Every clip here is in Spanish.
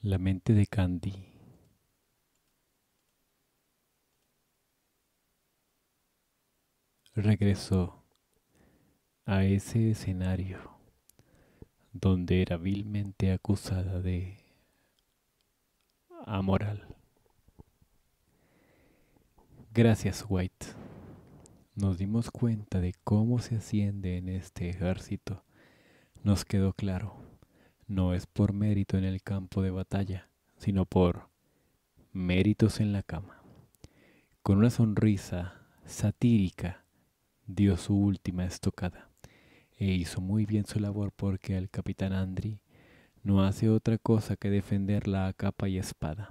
La mente de Candy. Regresó a ese escenario donde era vilmente acusada de amoral. Gracias, White. Nos dimos cuenta de cómo se asciende en este ejército. Nos quedó claro no es por mérito en el campo de batalla, sino por méritos en la cama. Con una sonrisa satírica dio su última estocada e hizo muy bien su labor porque el capitán Andri no hace otra cosa que defenderla a capa y espada.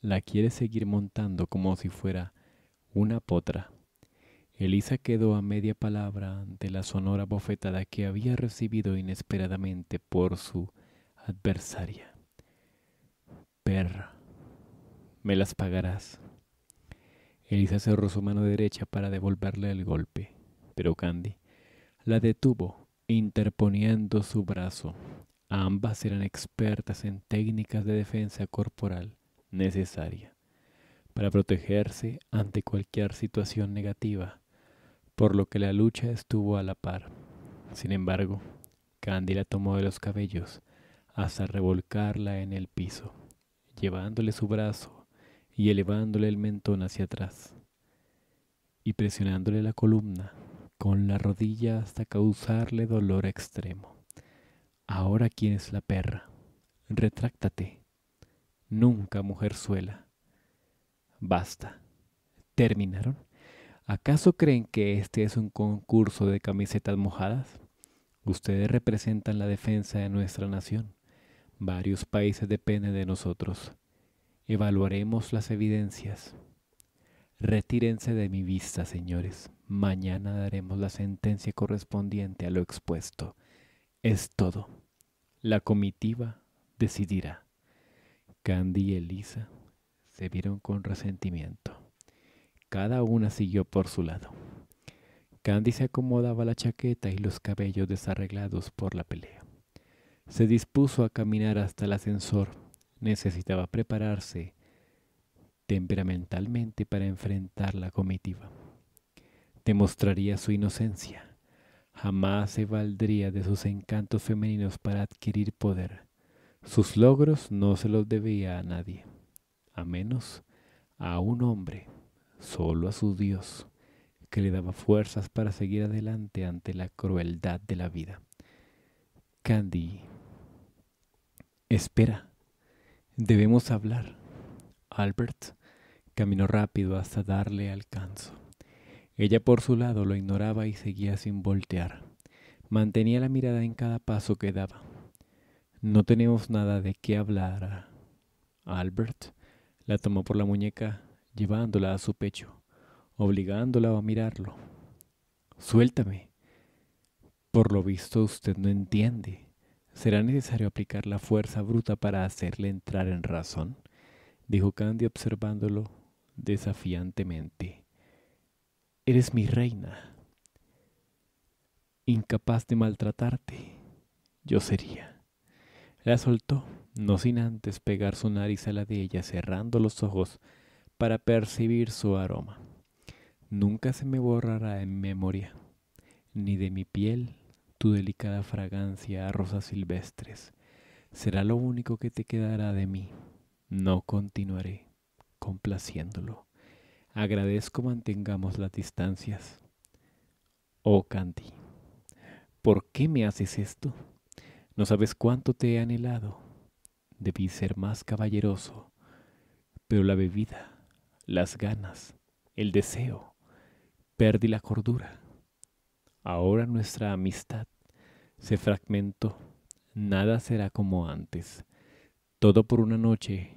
La quiere seguir montando como si fuera una potra. Elisa quedó a media palabra ante la sonora bofetada que había recibido inesperadamente por su adversaria. Perra, me las pagarás. Elisa cerró su mano derecha para devolverle el golpe, pero Candy la detuvo interponiendo su brazo. Ambas eran expertas en técnicas de defensa corporal necesaria para protegerse ante cualquier situación negativa, por lo que la lucha estuvo a la par. Sin embargo, Candy la tomó de los cabellos hasta revolcarla en el piso, llevándole su brazo y elevándole el mentón hacia atrás, y presionándole la columna con la rodilla hasta causarle dolor extremo. Ahora quién es la perra. Retráctate. Nunca, mujer suela. Basta. ¿Terminaron? ¿Acaso creen que este es un concurso de camisetas mojadas? Ustedes representan la defensa de nuestra nación. Varios países dependen de nosotros. Evaluaremos las evidencias. Retírense de mi vista, señores. Mañana daremos la sentencia correspondiente a lo expuesto. Es todo. La comitiva decidirá. Candy y Elisa se vieron con resentimiento. Cada una siguió por su lado. Candy se acomodaba la chaqueta y los cabellos desarreglados por la pelea. Se dispuso a caminar hasta el ascensor. Necesitaba prepararse temperamentalmente para enfrentar la comitiva. Demostraría su inocencia. Jamás se valdría de sus encantos femeninos para adquirir poder. Sus logros no se los debía a nadie, a menos a un hombre, solo a su Dios, que le daba fuerzas para seguir adelante ante la crueldad de la vida. Candy Espera, debemos hablar. Albert caminó rápido hasta darle alcance. Ella por su lado lo ignoraba y seguía sin voltear. Mantenía la mirada en cada paso que daba. No tenemos nada de qué hablar. Albert la tomó por la muñeca, llevándola a su pecho, obligándola a mirarlo. Suéltame. Por lo visto usted no entiende. ¿Será necesario aplicar la fuerza bruta para hacerle entrar en razón? dijo Candy observándolo desafiantemente. Eres mi reina. Incapaz de maltratarte, yo sería. La soltó, no sin antes pegar su nariz a la de ella, cerrando los ojos para percibir su aroma. Nunca se me borrará en memoria, ni de mi piel tu delicada fragancia a rosas silvestres. Será lo único que te quedará de mí. No continuaré complaciéndolo. Agradezco mantengamos las distancias. Oh Candy, ¿por qué me haces esto? No sabes cuánto te he anhelado. Debí ser más caballeroso, pero la bebida, las ganas, el deseo, perdí la cordura. Ahora nuestra amistad se fragmentó. Nada será como antes. Todo por una noche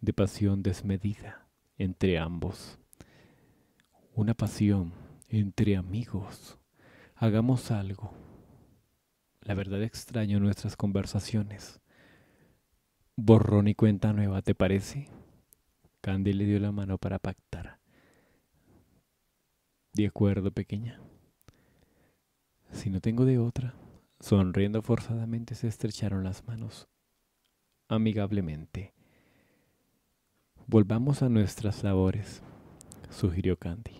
de pasión desmedida entre ambos. Una pasión entre amigos. Hagamos algo. La verdad extraño nuestras conversaciones. Borrón y cuenta nueva, ¿te parece? Candy le dio la mano para pactar. De acuerdo, pequeña. Si no tengo de otra. Sonriendo forzadamente se estrecharon las manos, amigablemente. Volvamos a nuestras labores, sugirió Candy.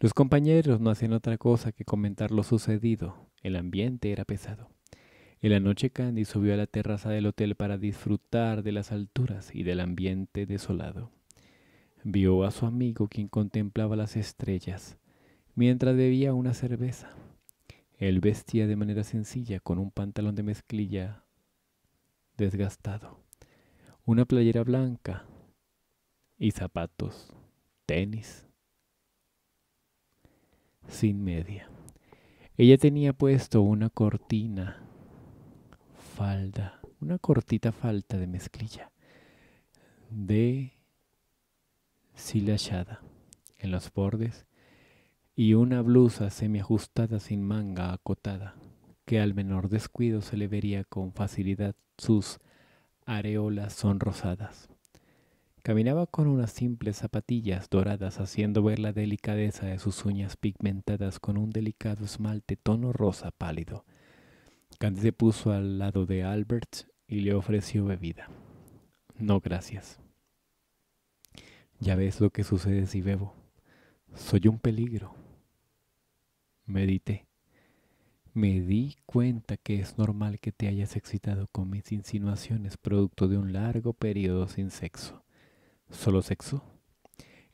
Los compañeros no hacían otra cosa que comentar lo sucedido. El ambiente era pesado. En la noche Candy subió a la terraza del hotel para disfrutar de las alturas y del ambiente desolado. Vio a su amigo quien contemplaba las estrellas mientras bebía una cerveza. Él vestía de manera sencilla con un pantalón de mezclilla desgastado, una playera blanca y zapatos, tenis, sin media. Ella tenía puesto una cortina, falda, una cortita falta de mezclilla, de silachada en los bordes y una blusa semiajustada sin manga acotada, que al menor descuido se le vería con facilidad sus areolas sonrosadas. Caminaba con unas simples zapatillas doradas, haciendo ver la delicadeza de sus uñas pigmentadas con un delicado esmalte tono rosa pálido. Candy se puso al lado de Albert y le ofreció bebida. No, gracias. Ya ves lo que sucede si bebo. Soy un peligro medité. Me di cuenta que es normal que te hayas excitado con mis insinuaciones producto de un largo periodo sin sexo. ¿Solo sexo?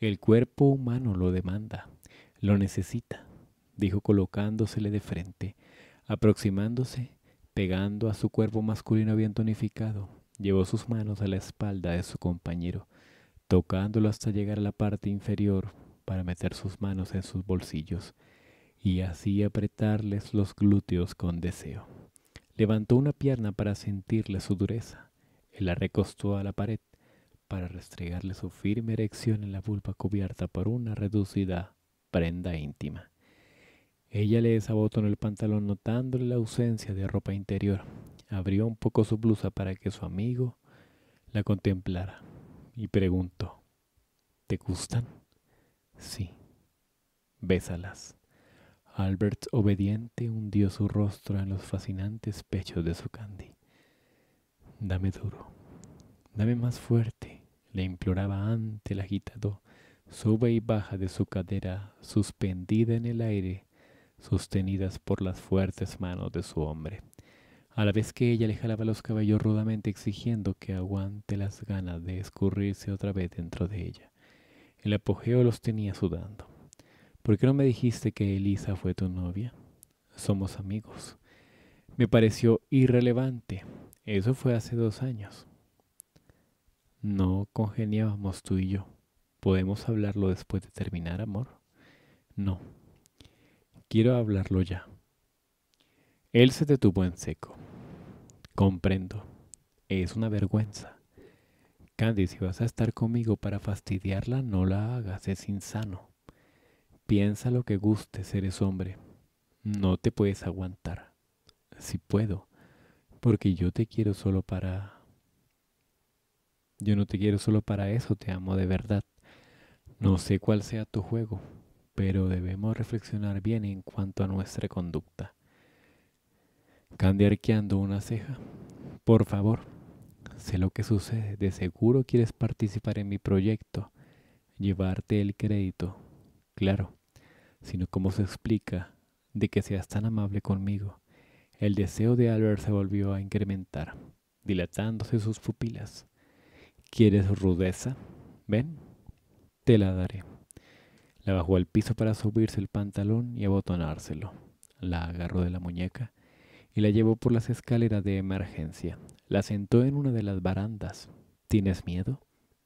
El cuerpo humano lo demanda, lo necesita, dijo colocándosele de frente, aproximándose, pegando a su cuerpo masculino bien tonificado. Llevó sus manos a la espalda de su compañero, tocándolo hasta llegar a la parte inferior para meter sus manos en sus bolsillos y así apretarles los glúteos con deseo. Levantó una pierna para sentirle su dureza. Él la recostó a la pared para restregarle su firme erección en la vulva cubierta por una reducida prenda íntima. Ella le en el pantalón notándole la ausencia de ropa interior. Abrió un poco su blusa para que su amigo la contemplara y preguntó, ¿te gustan? Sí, bésalas. Albert, obediente, hundió su rostro en los fascinantes pechos de su Candy. Dame duro, dame más fuerte, le imploraba ante el agitado. Sube y baja de su cadera, suspendida en el aire, sostenidas por las fuertes manos de su hombre, a la vez que ella le jalaba los cabellos rudamente exigiendo que aguante las ganas de escurrirse otra vez dentro de ella. El apogeo los tenía sudando. ¿Por qué no me dijiste que Elisa fue tu novia? Somos amigos. Me pareció irrelevante. Eso fue hace dos años. No congeniábamos tú y yo. ¿Podemos hablarlo después de terminar, amor? No. Quiero hablarlo ya. Él se detuvo en seco. Comprendo. Es una vergüenza. Candy, si vas a estar conmigo para fastidiarla, no la hagas, es insano. Piensa lo que guste, eres hombre. No te puedes aguantar. Si puedo, porque yo te quiero solo para... Yo no te quiero solo para eso, te amo de verdad. No sé cuál sea tu juego, pero debemos reflexionar bien en cuanto a nuestra conducta. Candy arqueando una ceja. Por favor, sé lo que sucede. De seguro quieres participar en mi proyecto. Llevarte el crédito. Claro, sino cómo se explica de que seas tan amable conmigo. El deseo de Albert se volvió a incrementar, dilatándose sus pupilas. ¿Quieres rudeza? Ven, te la daré. La bajó al piso para subirse el pantalón y abotonárselo. La agarró de la muñeca y la llevó por las escaleras de emergencia. La sentó en una de las barandas. ¿Tienes miedo?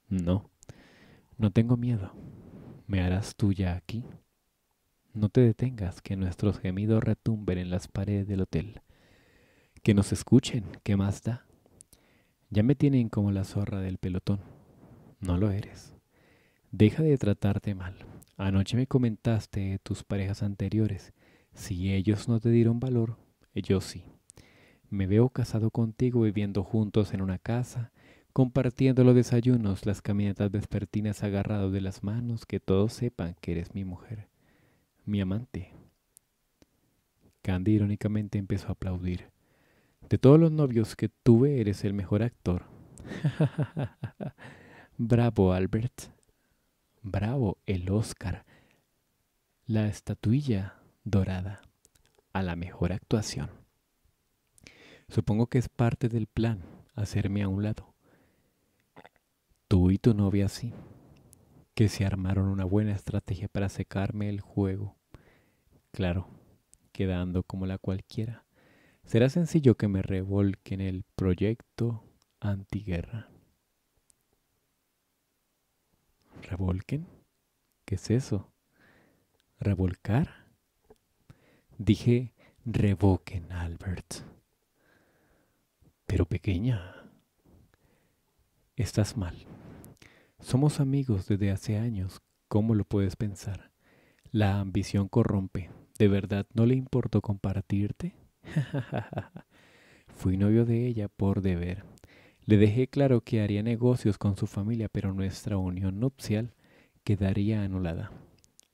No, no tengo miedo. ¿Me harás tuya aquí? No te detengas, que nuestros gemidos retumben en las paredes del hotel. Que nos escuchen, ¿qué más da? Ya me tienen como la zorra del pelotón. No lo eres. Deja de tratarte mal. Anoche me comentaste tus parejas anteriores. Si ellos no te dieron valor, yo sí. Me veo casado contigo viviendo juntos en una casa, compartiendo los desayunos, las caminatas despertinas agarrados de las manos, que todos sepan que eres mi mujer mi amante. Candy irónicamente empezó a aplaudir. De todos los novios que tuve, eres el mejor actor. Bravo, Albert. Bravo, el Oscar. La estatuilla dorada a la mejor actuación. Supongo que es parte del plan hacerme a un lado. Tú y tu novia sí que se armaron una buena estrategia para secarme el juego. Claro, quedando como la cualquiera. Será sencillo que me revolquen el proyecto antiguerra. ¿Revolquen? ¿Qué es eso? ¿Revolcar? Dije, revoquen, Albert. Pero pequeña, estás mal. Somos amigos desde hace años, ¿cómo lo puedes pensar? La ambición corrompe. ¿De verdad no le importó compartirte? Fui novio de ella por deber. Le dejé claro que haría negocios con su familia, pero nuestra unión nupcial quedaría anulada.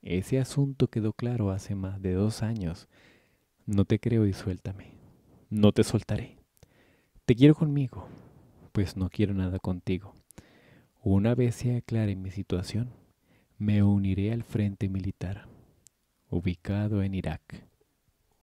Ese asunto quedó claro hace más de dos años. No te creo y suéltame. No te soltaré. Te quiero conmigo, pues no quiero nada contigo. Una vez se aclare mi situación, me uniré al Frente Militar, ubicado en Irak,